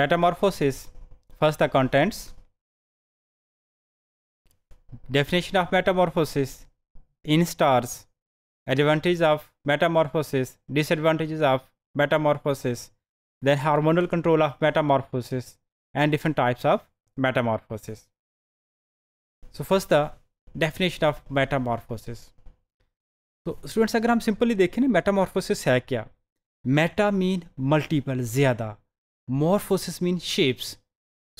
Metamorphosis. First the contents. Definition of metamorphosis in stars. Advantages of metamorphosis. Disadvantages of metamorphosis. Then hormonal control of metamorphosis and different types of metamorphosis. So first the definition of metamorphosis. so students agar hum simply dekhe na metamorphosis hai kya meta mean multiple zyada morphosis mean shapes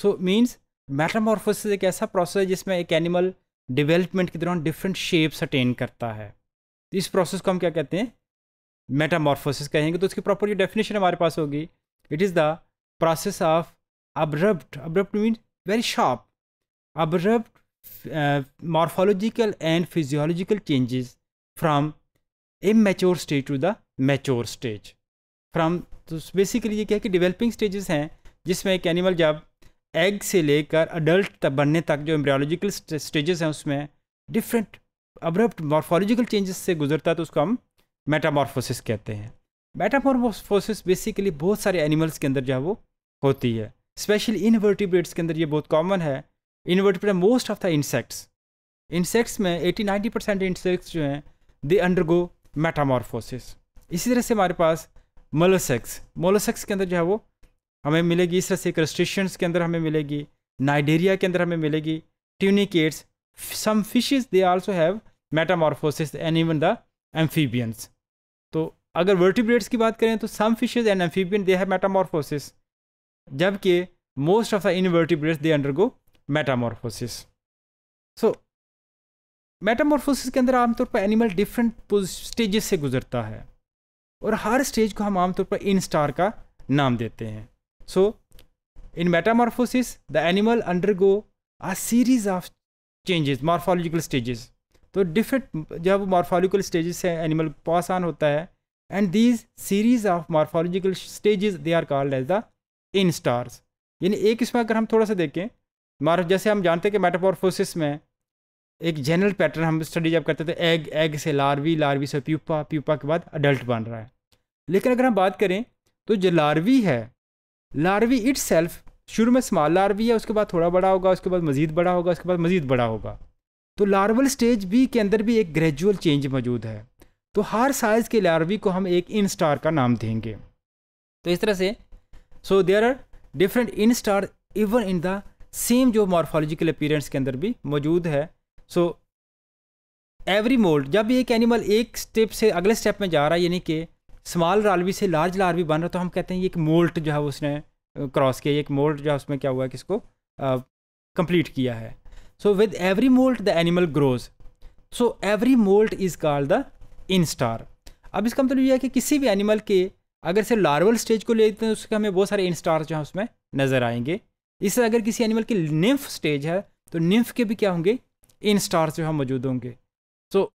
so means metamorphosis एक ऐसा process है जिसमें एक animal development के दौरान different shapes attain करता है इस प्रोसेस को हम क्या कहते हैं मेटामॉर्फोसिस कहेंगे तो उसकी प्रॉपर जो डेफिनेशन हमारे पास होगी it is the process of abrupt abrupt mean very sharp abrupt morphological and physiological changes from a mature stage to the mature stage from तो बेसिकली ये क्या है कि डेवलपिंग स्टेजेस हैं जिसमें एक एनिमल जब एग से लेकर अडल्ट तक बनने तक जो एम्ब्रियोलॉजिकल स्टेजेस हैं उसमें डिफरेंट अब्रप्ट मॉर्फोलॉजिकल चेंजेस से गुजरता है तो उसको हम मेटामॉर्फोसिस कहते हैं मेटामॉर्फोसिस बेसिकली बहुत सारे एनिमल्स के अंदर जो है वो होती है स्पेशली इनवर्टिब्रेट्स के अंदर ये बहुत कॉमन है invertebrate most of the insects insects में एटी नाइन्टी परसेंट इंसेक्ट्स जो हैं दे अंडरगो मेटामॉर्फोसिस इसी तरह से हमारे पास मोलोसेक्स मोलोसेक्स के अंदर जो है वो हमें मिलेगी इस तरह से क्रस्टेशंस के अंदर हमें मिलेगी नाइडेरिया के अंदर हमें मिलेगी tunicates some fishes they also have metamorphosis and even the amphibians तो अगर वर्टिब्रेट्स की बात करें तो some fishes and amphibian they have metamorphosis जबकि most of the invertebrates they go metamorphosis so metamorphosis के अंदर आमतौर पर एनिमल डिफरेंट स्टेजेस से गुजरता है और हर स्टेज को हम आमतौर पर इन स्टार का नाम देते हैं so in metamorphosis the animal undergo a series of changes morphological stages तो डिफरेंट जब मॉर्फोलॉजिकल स्टेजेस से एनिमल पास ऑन होता है and these series of morphological stages they are called as the instars यानी एक इसमें अगर हम थोड़ा सा देखें जैसे हम जानते हैं कि मेटामॉर्फोसिस में एक जनरल पैटर्न हम स्टडी जब करते थे एग एग से लार्वी लार्वी से प्यूपा प्यूपा के बाद अडल्ट बन रहा है लेकिन अगर हम बात करें तो जो लार्वी है लार्वी इट सेल्फ शुरू में स्मॉल लार्वी है उसके बाद थोड़ा बड़ा होगा उसके बाद मज़ीद बड़ा होगा उसके बाद मज़ीद बड़ा होगा तो लार्वल स्टेज बी के अंदर भी एक ग्रेजुअल चेंज मौजूद है तो हर साइज़ के लार्वी को हम एक इन स्टार का नाम देंगे तो इस तरह से so there are different instar even in the same जो मॉर्फोलॉजिकल अपीरेंस के अंदर भी मौजूद है सो एवरी मोल्ड जब एक एनिमल एक स्टेप से अगले स्टेप में जा रहा है यानी कि स्मॉल लार्वी से लार्ज लार्वी बन रहा तो हम कहते हैं एक मोल्ट जो है उसने क्रॉस uh, किया एक मोल्ट जो है उसमें क्या हुआ है कि इसको कंप्लीट uh, किया है so with every moult the animal grows so every moult is called the instar अब इसका मतलब यह है कि किसी भी एनिमल के अगर से लार्वल स्टेज को ले लेते हैं उसके हमें बहुत सारे इंस्टार जो है उसमें नज़र आएंगे इससे अगर किसी एनिमल की निम्फ स्टेज है तो निम्फ के भी क्या होंगे इन स्टार्स जो है मौजूद होंगे सो so,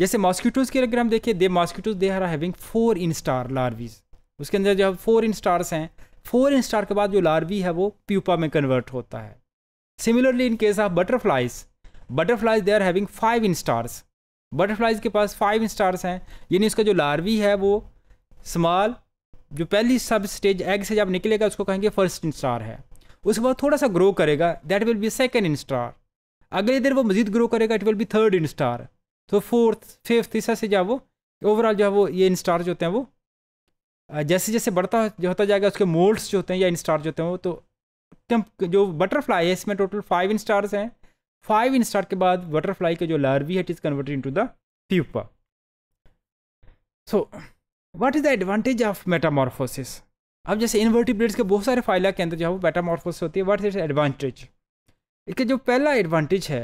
जैसे मॉस्किटोज़ के अगर हम देखें they mosquitoes they are having four instar larvae उसके अंदर जो है फोर इन स्टार्स हैं फोर इन स्टार के बाद जो लार्वी है वो प्यूपा में कन्वर्ट होता है similarly in case of butterflies butterflies they are having five instars butterflies के पास फाइव इन स्टार्स हैं यानी उसका जो लार्वी है वो स्मॉल जो पहली सब स्टेज एग से जब निकलेगा उसको कहेंगे फर्स्ट इन स्टार है उसके बाद थोड़ा सा ग्रो करेगा that will be second instar अगले दिन वो मजीद ग्रो करेगा it will be third instar तो फोर्थ फिफ्थ इस से जाओ वो ओवरऑल जो है वो ये इन स्टार जो होते हैं वो जैसे जैसे बढ़ता जो होता जाएगा उसके मोल्ड्स जो होते हैं या इन स्टार जो होते हैं वो तो जो बटरफ्लाई है इसमें टोटल फाइव इन स्टार्स हैं फाइव इन स्टार के बाद बटरफ्लाई के जो लार्वी है it is converted into the pupa so what is the advantage of metamorphosis अब जैसे इन्वर्टिब्रेट्स के बहुत सारे फाइला के अंदर जो है वो मेटामॉर्फोसिस होती है वाट इज एडवांटेज इसका जो पहला एडवांटेज है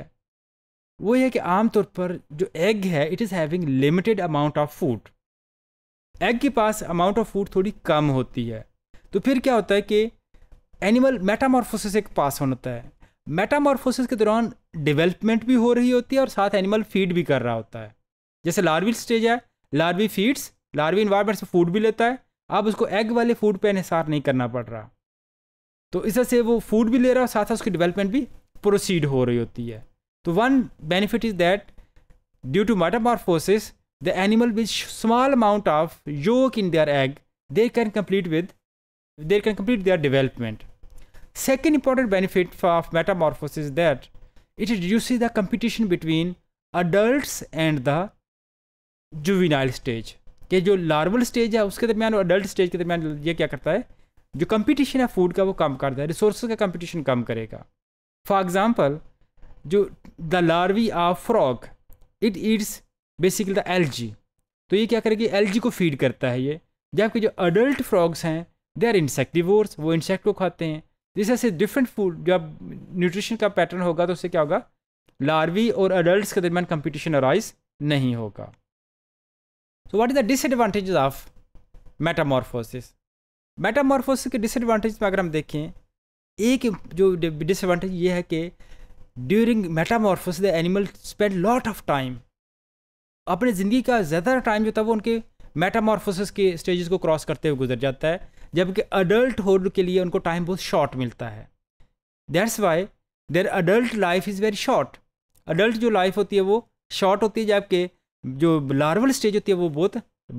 वो ये कि आमतौर पर जो एग है it is having limited amount of food egg के पास अमाउंट ऑफ फूड थोड़ी कम होती है तो फिर क्या होता है कि एनिमल मेटामॉर्फोसिस एक पास होता है मेटामॉर्फोसिस के दौरान डेवलपमेंट भी हो रही होती है और साथ एनिमल फीड भी कर रहा होता है जैसे लार्वी स्टेज है लार्वी फीड्स लार्वी इन्वायरमेंट से फूड भी लेता है अब उसको एग वाले फूड पर इसार नहीं करना पड़ रहा तो इससे वो फूड भी ले रहा है और साथ साथ उसकी डेवलपमेंट भी प्रोसीड हो रही होती है तो one benefit is that due to metamorphosis the animal with small amount of yolk in their egg they can complete with their can complete their development second important benefit of metamorphosis that it is you see the competition between adult and the juvenile stage के जो larval stage है उसके दरमियान adult stage के दरमियान ये क्या करता है जो कंपटीशन है फूड का वो कम करता है रिसोर्स का कम्पिटिशन कम करेगा फॉर जो the larvae of of it it basically the algae तो ये क्या करेगी जी को फीड करता है ये जबकि जो अडल्ट फ्रॉग्स हैं दे आर इंसेक्टिवोर्स वो इंसेक्ट को खाते हैं दिस ऐसे डिफरेंट फूड जब न्यूट्रिशन का पैटर्न होगा तो उससे क्या होगा लार्वी और अडल्ट के दरमियान कंपिटिशन अराइज नहीं होगा so what is the disadvantage of metamorphosis metamorphosis के डिसएडवाटेज में अगर हम देखें एक जो डिसएडवांटेज ये है कि during metamorphosis the animal spend lot of time अपने ज़िंदगी का ज़्यादा टाइम जो था वो उनके मेटामॉर्फोसिस के स्टेजेस को क्रॉस करते हुए गुजर जाता है जबकि अडल्ट होड के लिए उनको टाइम बहुत शॉर्ट मिलता है that's why their adult life is very short adult जो लाइफ होती है वो शॉर्ट होती है जबकि जो लार्वल स्टेज होती है वो बहुत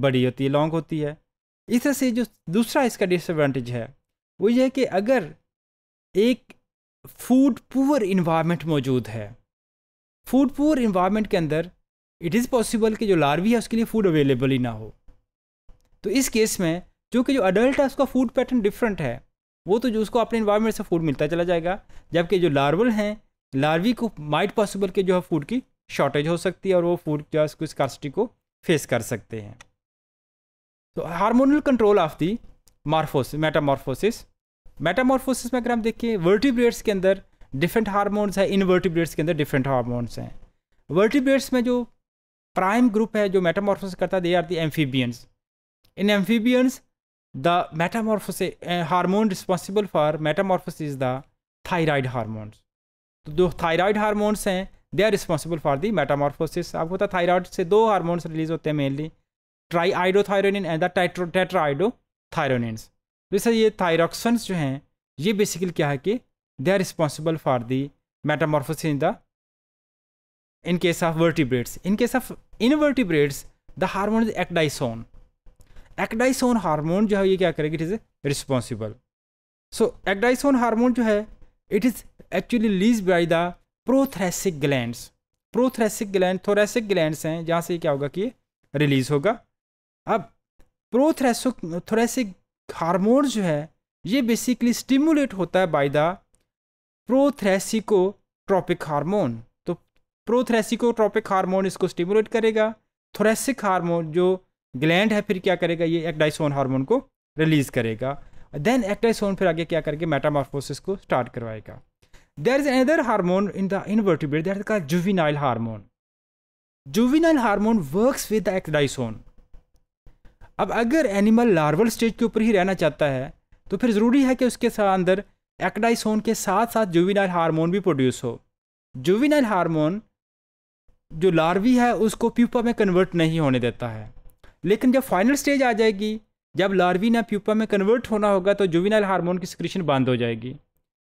बड़ी होती है लॉन्ग होती है इस तरह से जो दूसरा इसका डिसएडवांटेज है वो ये है कि अगर एक फूड पुअर इन्वायरमेंट मौजूद है फूड पुअर इन्वायरमेंट के अंदर इट इज़ पॉसिबल कि जो लार्वी है उसके लिए फूड अवेलेबल ही ना हो तो इस केस में जो कि जो अडल्ट है उसका फूड पैटर्न डिफरेंट है वो तो जो उसको अपने इन्वायरमेंट से फूड मिलता चला जाएगा जबकि जो लार्वल हैं लार्वी को माइट पॉसिबल के जो है फूड की शॉर्टेज हो सकती है और वो फूड जो है उसको स्कॉसिटी को फेस कर सकते हैं तो hormonal control of the morphose metamorphosis metamorphosis में अगर हम देखें वर्टिब्रेट्स के अंदर डिफरेंट हार्मोन्स हैं इन वर्टिब्रेट्स के अंदर डिफरेंट हार्मोन्स हैं वर्टिब्रेट्स में जो प्राइम ग्रुप है जो मेटामॉर्फोसिस करता है they are the amphibians in amphibians the metamorphosis hormone responsible for metamorphosis is the thyroid hormones तो जो थायराइड हारमोन्स हैं they are responsible for the metamorphosis आपको पता थायराइड से दो हारमोन्स रिलीज होते हैं mainly triiodothyronine and the tetraiodothyronines तो ये थायरॉक्सन्स जो हैं ये बेसिकली क्या है कि they are responsible for the metamorphosis in the in case of vertebrates in case of invertebrates the hormone is ecdysone ecdysone hormone जो है ये क्या करेगी it is responsible so ecdysone hormone जो है it is actually lease by the prothoracic gland prothoracic gland thoracic gland हैं जहाँ से क्या होगा कि रिलीज होगा अब प्रोथ्रेसिक थोरेसिक हारमोन जो है ये बेसिकली स्टिमुलेट होता है बाय द ट्रॉपिक हारमोन तो ट्रॉपिक हारमोन इसको स्टिमुलेट करेगा थोरेसिक हारमोन जो ग्लैंड है फिर क्या करेगा ये एक्डाइसोन हारमोन को रिलीज करेगा देन एक्टाइसोन फिर आगे क्या करके मेटामॉर्फोसिस को स्टार्ट करवाएगा there is another hormone in the invertebrate that का juvenile hormone juvenile hormone works with the ecdysone अब अगर एनिमल लार्वल स्टेज के ऊपर ही रहना चाहता है तो फिर ज़रूरी है कि उसके अंदर एक्डाइसोन के साथ साथ जुविनाइल हार्मोन भी प्रोड्यूस हो जुविनाइल हार्मोन जो लार्वी है उसको प्यूपा में कन्वर्ट नहीं होने देता है लेकिन जब फाइनल स्टेज आ जाएगी जब लार्वी ने प्यूपा में कन्वर्ट होना होगा तो जुविनाइल हार्मोन की सिक्रीशन बंद हो जाएगी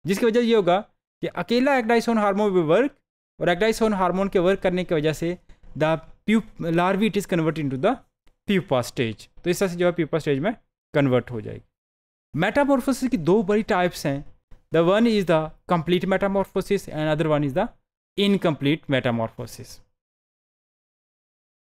जिसकी वजह ये होगा कि अकेला एक्डाइसोन हार्मोन भी वर्क और एक्डाइसोन हार्मोन के वर्क करने की वजह से द प्यू larvae it is convert into the pupa stage तो इस तरह से जो है प्यूपा स्टेज में कन्वर्ट हो जाएगी मेटामॉर्फोसिस की दो बड़ी टाइप्स हैं the one is the complete metamorphosis and other one is the incomplete Metamorphosis